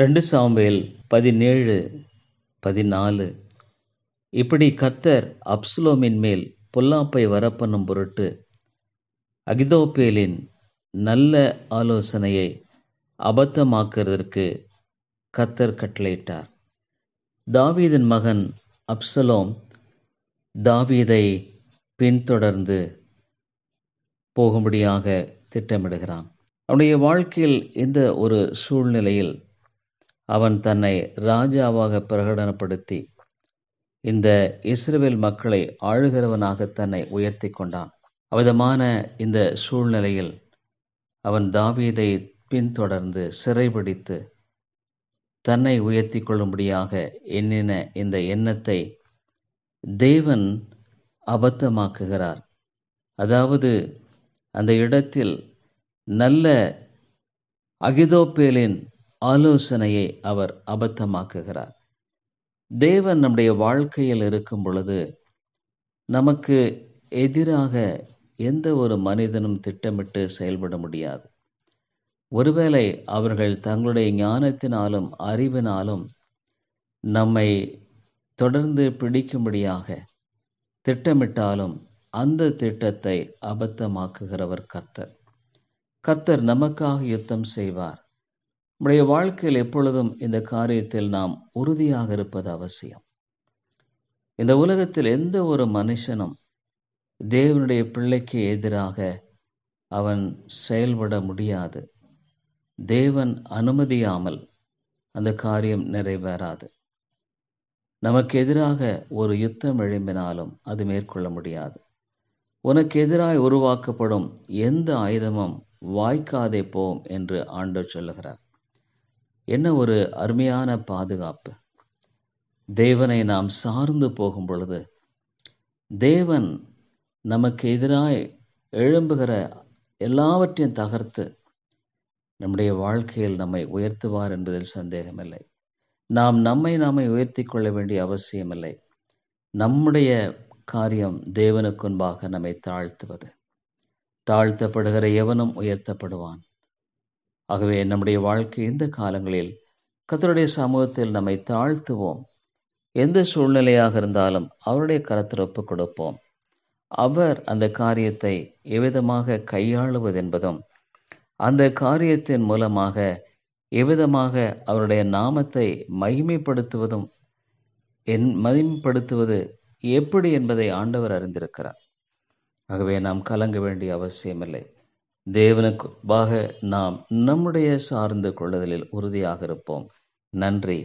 ரெண்டு சாம்பேல் பதினேழு பதினாலு இப்படி கத்தர் அப்சுலோமின் மேல் பொல்லாப்பை வரப்பண்ணும் பொருட்டு அகிதோப்பேலின் நல்ல ஆலோசனையை அபத்தமாக்குறதற்கு கத்தர் கட்டளையிட்டார் தாவீதின் மகன் அப்சலோம் தாவீதை பின்தொடர்ந்து போகும்படியாக திட்டமிடுகிறான் அவனுடைய வாழ்க்கையில் இந்த ஒரு சூழ்நிலையில் அவன் தன்னை ராஜாவாக பிரகடனப்படுத்தி இந்த இஸ்ரேல் மக்களை ஆளுகிறவனாக தன்னை உயர்த்தி கொண்டான் அவிதமான இந்த சூழ்நிலையில் அவன் தாவீதை பின்தொடர்ந்து சிறைபிடித்து தன்னை உயர்த்தி கொள்ளும்படியாக எண்ணின இந்த எண்ணத்தை தேவன் அபத்தமாக்குகிறார் அதாவது அந்த இடத்தில் நல்ல அகிதோப்பேலின் ஆலோசனையை அவர் அபத்தமாக்குகிறார் தேவன் நம்முடைய வாழ்க்கையில் இருக்கும் பொழுது நமக்கு எதிராக எந்த ஒரு மனிதனும் திட்டமிட்டு செயல்பட முடியாது ஒருவேளை அவர்கள் தங்களுடைய ஞானத்தினாலும் அறிவினாலும் நம்மை தொடர்ந்து பிடிக்கும்படியாக திட்டமிட்டாலும் அந்த திட்டத்தை அபத்தமாக்குகிறவர் கத்தர் கத்தர் நமக்காக யுத்தம் செய்வார் நம்முடைய வாழ்க்கையில் எப்பொழுதும் இந்த காரியத்தில் நாம் உறுதியாக இருப்பது அவசியம் இந்த உலகத்தில் எந்த ஒரு மனுஷனும் தேவனுடைய பிள்ளைக்கு எதிராக அவன் செயல்பட முடியாது தேவன் அனுமதியாமல் அந்த காரியம் நிறைவேறாது நமக்கு எதிராக ஒரு யுத்தம் எழும்பினாலும் அது மேற்கொள்ள முடியாது உனக்கு எதிராக உருவாக்கப்படும் எந்த ஆயுதமும் வாய்க்காதே போம் என்று ஆண்டோர் சொல்லுகிறார் என்ன ஒரு அருமையான பாதுகாப்பு தேவனை நாம் சார்ந்து போகும் பொழுது தேவன் நமக்கு எதிராய் எழும்புகிற எல்லாவற்றையும் தகர்த்து நம்முடைய வாழ்க்கையில் நம்மை உயர்த்துவார் என்பதில் சந்தேகமில்லை நாம் நம்மை நாமே உயர்த்தி கொள்ள வேண்டிய அவசியமில்லை நம்முடைய காரியம் தேவனுக்குன்பாக நம்மை தாழ்த்துவது தாழ்த்தப்படுகிற எவனும் உயர்த்தப்படுவான் ஆகவே நம்முடைய வாழ்க்கை இந்த காலங்களில் கத்தருடைய சமூகத்தில் நம்மை தாழ்த்துவோம் எந்த சூழ்நிலையாக இருந்தாலும் அவருடைய கரத்தில் ஒப்புக் கொடுப்போம் அவர் அந்த காரியத்தை எவ்விதமாக கையாளுவதென்பதும் அந்த காரியத்தின் மூலமாக எவ்விதமாக அவருடைய நாமத்தை மகிமைப்படுத்துவதும் என் மகிமைப்படுத்துவது எப்படி என்பதை ஆண்டவர் அறிந்திருக்கிறார் ஆகவே நாம் கலங்க வேண்டிய அவசியமில்லை பாக நாம் நம்முடைய சார்ந்து கொள்ளுதலில் உறுதியாக இருப்போம் நன்றி